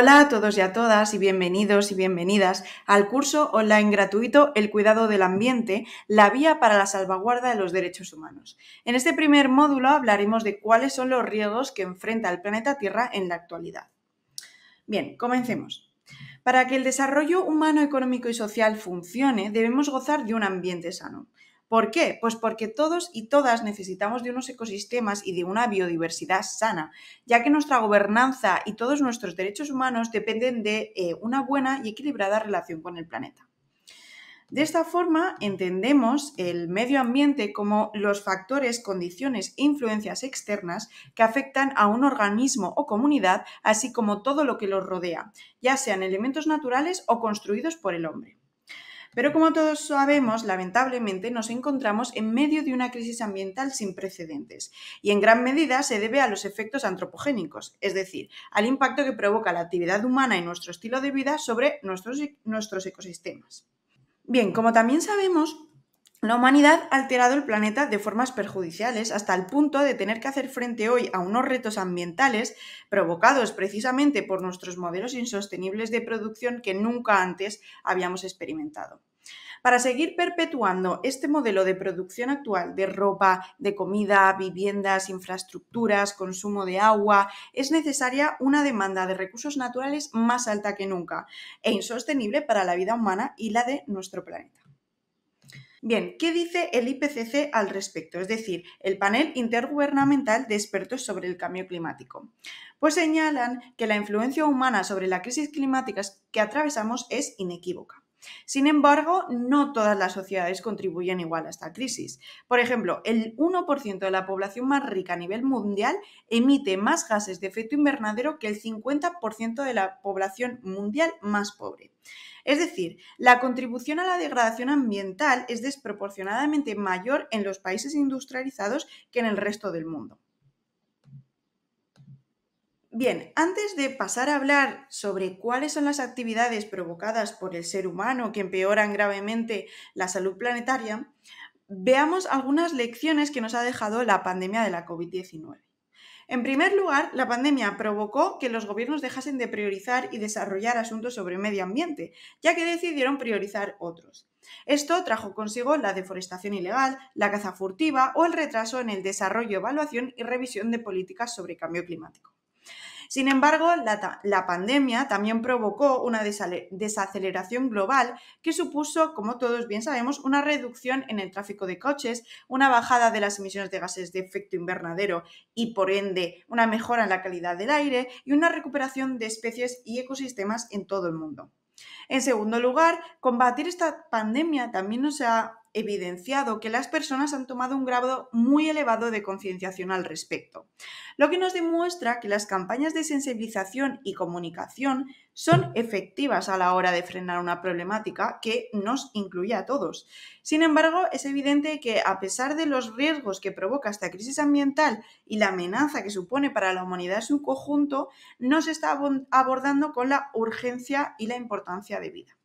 Hola a todos y a todas y bienvenidos y bienvenidas al curso online gratuito El cuidado del ambiente, la vía para la salvaguarda de los derechos humanos. En este primer módulo hablaremos de cuáles son los riesgos que enfrenta el planeta Tierra en la actualidad. Bien, comencemos. Para que el desarrollo humano, económico y social funcione, debemos gozar de un ambiente sano. ¿Por qué? Pues porque todos y todas necesitamos de unos ecosistemas y de una biodiversidad sana, ya que nuestra gobernanza y todos nuestros derechos humanos dependen de eh, una buena y equilibrada relación con el planeta. De esta forma entendemos el medio ambiente como los factores, condiciones e influencias externas que afectan a un organismo o comunidad, así como todo lo que los rodea, ya sean elementos naturales o construidos por el hombre. Pero como todos sabemos, lamentablemente nos encontramos en medio de una crisis ambiental sin precedentes y en gran medida se debe a los efectos antropogénicos, es decir, al impacto que provoca la actividad humana y nuestro estilo de vida sobre nuestros, e-, nuestros ecosistemas. Bien, como también sabemos, la humanidad ha alterado el planeta de formas perjudiciales hasta el punto de tener que hacer frente hoy a unos retos ambientales provocados precisamente por nuestros modelos insostenibles de producción que nunca antes habíamos experimentado. Para seguir perpetuando este modelo de producción actual de ropa, de comida, viviendas, infraestructuras, consumo de agua, es necesaria una demanda de recursos naturales más alta que nunca e insostenible para la vida humana y la de nuestro planeta. Bien, ¿qué dice el IPCC al respecto? Es decir, el panel intergubernamental de expertos sobre el cambio climático. Pues señalan que la influencia humana sobre la crisis climática que atravesamos es inequívoca. Sin embargo, no todas las sociedades contribuyen igual a esta crisis. Por ejemplo, el 1% de la población más rica a nivel mundial emite más gases de efecto invernadero que el 50% de la población mundial más pobre. Es decir, la contribución a la degradación ambiental es desproporcionadamente mayor en los países industrializados que en el resto del mundo. Bien, antes de pasar a hablar sobre cuáles son las actividades provocadas por el ser humano que empeoran gravemente la salud planetaria, veamos algunas lecciones que nos ha dejado la pandemia de la COVID-19. En primer lugar, la pandemia provocó que los gobiernos dejasen de priorizar y desarrollar asuntos sobre medio ambiente, ya que decidieron priorizar otros. Esto trajo consigo la deforestación ilegal, la caza furtiva o el retraso en el desarrollo, evaluación y revisión de políticas sobre cambio climático. Sin embargo, la, pandemia también provocó una desaceleración global que supuso, como todos bien sabemos, una reducción en el tráfico de coches, una bajada de las emisiones de gases de efecto invernadero y, por ende, una mejora en la calidad del aire y una recuperación de especies y ecosistemas en todo el mundo. En segundo lugar, combatir esta pandemia también nos ha evidenciado que las personas han tomado un grado muy elevado de concienciación al respecto, lo que nos demuestra que las campañas de sensibilización y comunicación son efectivas a la hora de frenar una problemática que nos incluye a todos. Sin embargo, es evidente que a pesar de los riesgos que provoca esta crisis ambiental y la amenaza que supone para la humanidad en su conjunto, no se está abordando con la urgencia y la importancia de vida.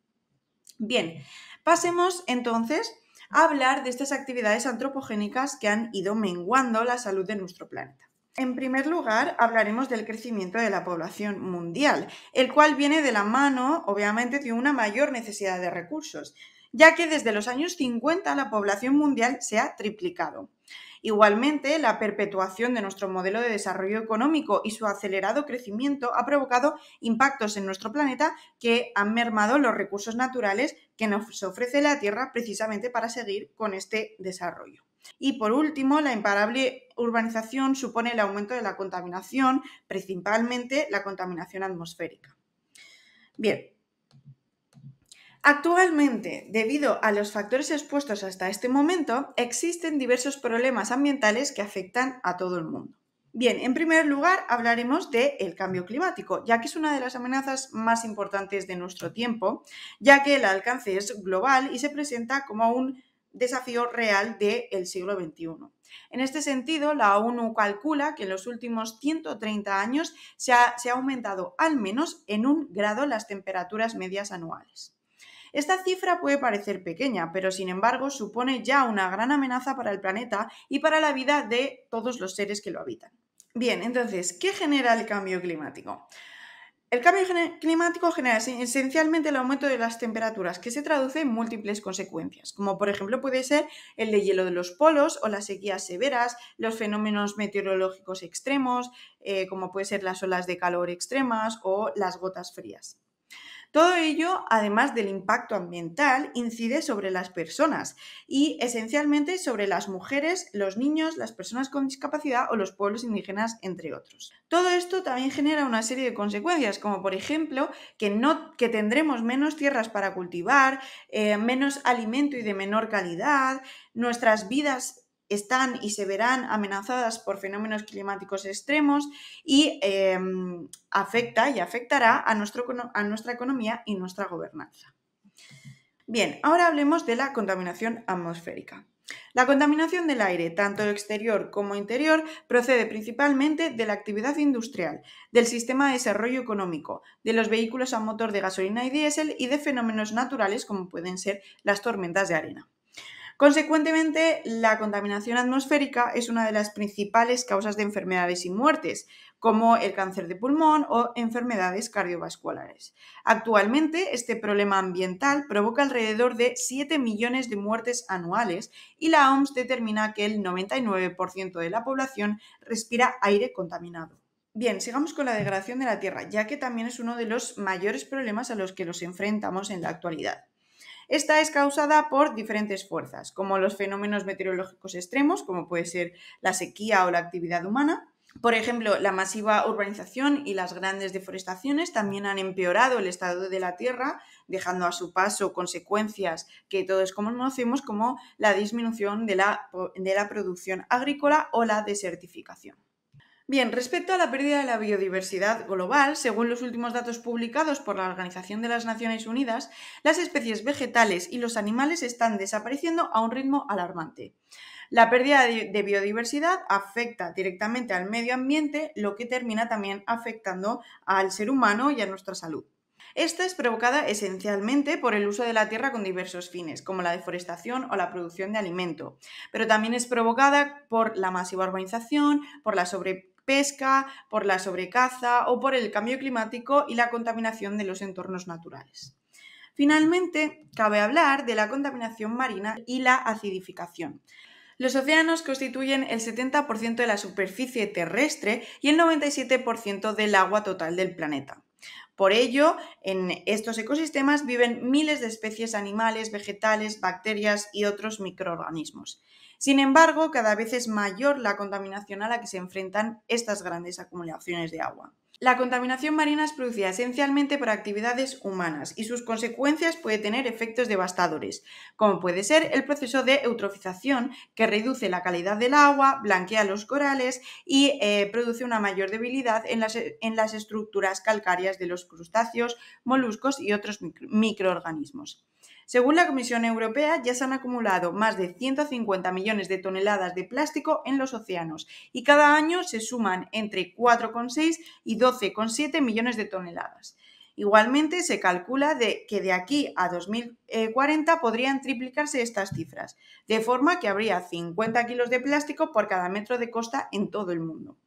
Bien, pasemos entonces hablar de estas actividades antropogénicas que han ido menguando la salud de nuestro planeta. En primer lugar, hablaremos del crecimiento de la población mundial, el cual viene de la mano, obviamente, de una mayor necesidad de recursos, ya que desde los años 50 la población mundial se ha triplicado. Igualmente, la perpetuación de nuestro modelo de desarrollo económico y su acelerado crecimiento ha provocado impactos en nuestro planeta que han mermado los recursos naturales que nos ofrece la Tierra precisamente para seguir con este desarrollo. Y por último, la imparable urbanización supone el aumento de la contaminación, principalmente la contaminación atmosférica. Bien, Actualmente, debido a los factores expuestos hasta este momento, existen diversos problemas ambientales que afectan a todo el mundo. Bien, en primer lugar hablaremos del cambio climático, ya que es una de las amenazas más importantes de nuestro tiempo, ya que el alcance es global y se presenta como un desafío real del siglo XXI. En este sentido, la ONU calcula que en los últimos 130 años se se ha aumentado al menos en un grado las temperaturas medias anuales. Esta cifra puede parecer pequeña, pero sin embargo supone ya una gran amenaza para el planeta y para la vida de todos los seres que lo habitan. Bien, entonces, ¿qué genera el cambio climático? El cambio climático genera esencialmente el aumento de las temperaturas, que se traduce en múltiples consecuencias, como por ejemplo puede ser el de hielo de los polos o las sequías severas, los fenómenos meteorológicos extremos, eh, como puede ser las olas de calor extremas o las gotas frías. Todo ello, además del impacto ambiental, incide sobre las personas y esencialmente sobre las mujeres, los niños, las personas con discapacidad o los pueblos indígenas, entre otros. Todo esto también genera una serie de consecuencias, como por ejemplo que, no, que tendremos menos tierras para cultivar, eh, menos alimento y de menor calidad, nuestras vidas están y se verán amenazadas por fenómenos climáticos extremos y em, afecta y afectará a, a nuestra economía y nuestra gobernanza. Bien, ahora hablemos de la contaminación atmosférica. La contaminación del aire, tanto exterior como interior, procede principalmente de la actividad industrial, del sistema de desarrollo económico, de los vehículos a motor de gasolina y diésel y de fenómenos naturales como pueden ser las tormentas de arena. Consecuentemente, la contaminación atmosférica es una de las principales causas de enfermedades y muertes, como el cáncer de pulmón o enfermedades cardiovasculares. Actualmente, este problema ambiental provoca alrededor de 7 millones de muertes anuales y la OMS determina que el 99% de la población respira aire contaminado. Bien, sigamos con la degradación de la Tierra, ya que también es uno de los mayores problemas a los que nos enfrentamos en la actualidad. Esta es causada por diferentes fuerzas, como los fenómenos meteorológicos extremos, como puede ser la sequía o la actividad humana, por ejemplo, la masiva urbanización y las grandes deforestaciones también han empeorado el estado de la tierra, dejando a su paso consecuencias que todos conocemos como la disminución de la, de la producción agrícola o la desertificación. Bien, respecto a la pérdida de la biodiversidad global, según los últimos datos publicados por la Organización de las Naciones Unidas, las especies vegetales y los animales están desapareciendo a un ritmo alarmante. La pérdida de biodiversidad afecta directamente al medio ambiente, lo que termina también afectando al ser humano y a nuestra salud. Esta es provocada esencialmente por el uso de la tierra con diversos fines, como la deforestación o la producción de alimento, pero también es provocada por la masiva urbanización, por la sobre pesca, por la sobrecaza o por el cambio climático y la contaminación de los entornos naturales. Finalmente, cabe hablar de la contaminación marina y la acidificación. Los océanos constituyen el 70% de la superficie terrestre y el 97% del agua total del planeta. Por ello, en estos ecosistemas viven miles de especies animales, vegetales, bacterias y otros microorganismos. Sin embargo, cada vez es mayor la contaminación a la que se enfrentan estas grandes acumulaciones de agua. La contaminación marina es producida esencialmente por actividades humanas y sus consecuencias puede tener efectos devastadores, como puede ser el proceso de eutrofización que reduce la calidad del agua, blanquea los corales y eh, produce una mayor debilidad en las, estructuras calcáreas de los crustáceos, moluscos y otros microorganismos. Según la Comisión Europea, ya se han acumulado más de 150 millones de toneladas de plástico en los océanos y cada año se suman entre 4,6 y 12,7 millones de toneladas. Igualmente, se calcula de que de aquí a 2040 eh, podrían triplicarse estas cifras, de forma que habría 50 kilos de plástico por cada metro de costa en todo el mundo.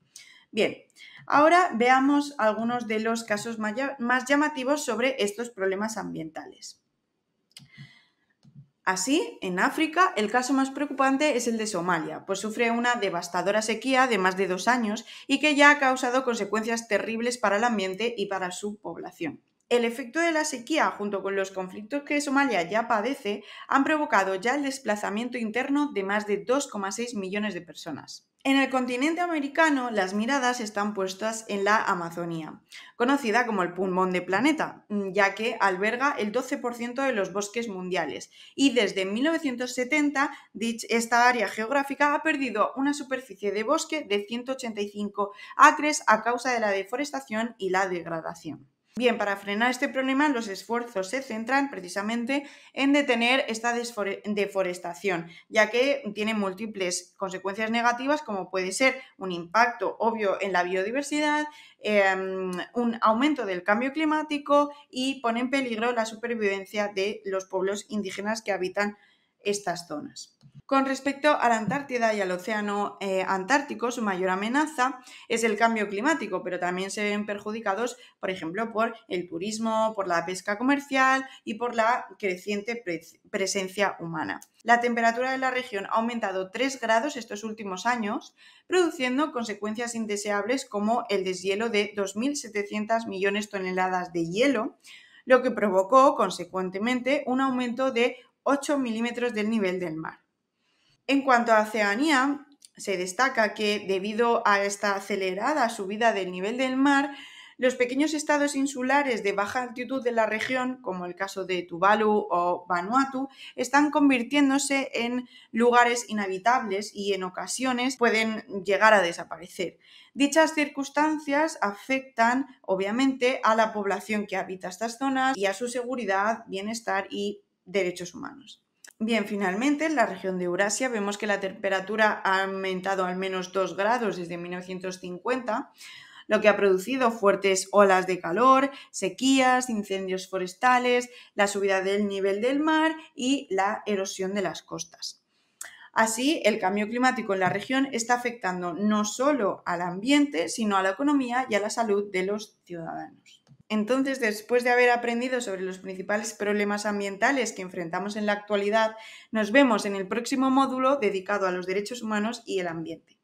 Bien, ahora veamos algunos de los casos más llamativos sobre estos problemas ambientales. Así, en África, el caso más preocupante es el de Somalia, pues sufre una devastadora sequía de más de dos años y que ya ha causado consecuencias terribles para el ambiente y para su población. El efecto de la sequía, junto con los conflictos que Somalia ya padece, han provocado ya el desplazamiento interno de más de 2,6 millones de personas. En el continente americano, las miradas están puestas en la Amazonía, conocida como el pulmón de planeta, ya que alberga el 12% de los bosques mundiales, y desde 1970 esta área geográfica ha perdido una superficie de bosque de 185 acres a causa de la deforestación y la degradación. Bien, para frenar este problema, los esfuerzos se centran precisamente en detener esta deforestación, ya que tiene múltiples consecuencias negativas, como puede ser un impacto obvio en la biodiversidad, em, un aumento del cambio climático y pone en peligro la supervivencia de los pueblos indígenas que habitan estas zonas. Con respecto a la Antártida y al Océano eh, Antártico, su mayor amenaza es el cambio climático, pero también se ven perjudicados, por ejemplo, por el turismo, por la pesca comercial y por la creciente presencia humana. La temperatura de la región ha aumentado 3 grados estos últimos años, produciendo consecuencias indeseables como el deshielo de 2.700 millones de toneladas de hielo, lo que provocó, consecuentemente, un aumento de 8 milímetros del nivel del mar. En cuanto a Oceanía, se destaca que, debido a esta acelerada subida del nivel del mar, los pequeños estados insulares de baja altitud de la región, como el caso de Tuvalu o Vanuatu, están convirtiéndose en lugares inhabitables y en ocasiones pueden llegar a desaparecer. Dichas circunstancias afectan, obviamente, a la población que habita estas zonas y a su seguridad, bienestar y derechos humanos. Bien, finalmente en la región de Eurasia vemos que la temperatura ha aumentado al menos 2 grados desde 1950, lo que ha producido fuertes olas de calor, sequías, incendios forestales, la subida del nivel del mar y la erosión de las costas. Así, el cambio climático en la región está afectando no solo al ambiente, sino a la economía y a la salud de los ciudadanos. Entonces, después de haber aprendido sobre los principales problemas ambientales que enfrentamos en la actualidad, nos vemos en el próximo módulo dedicado a los derechos humanos y el ambiente.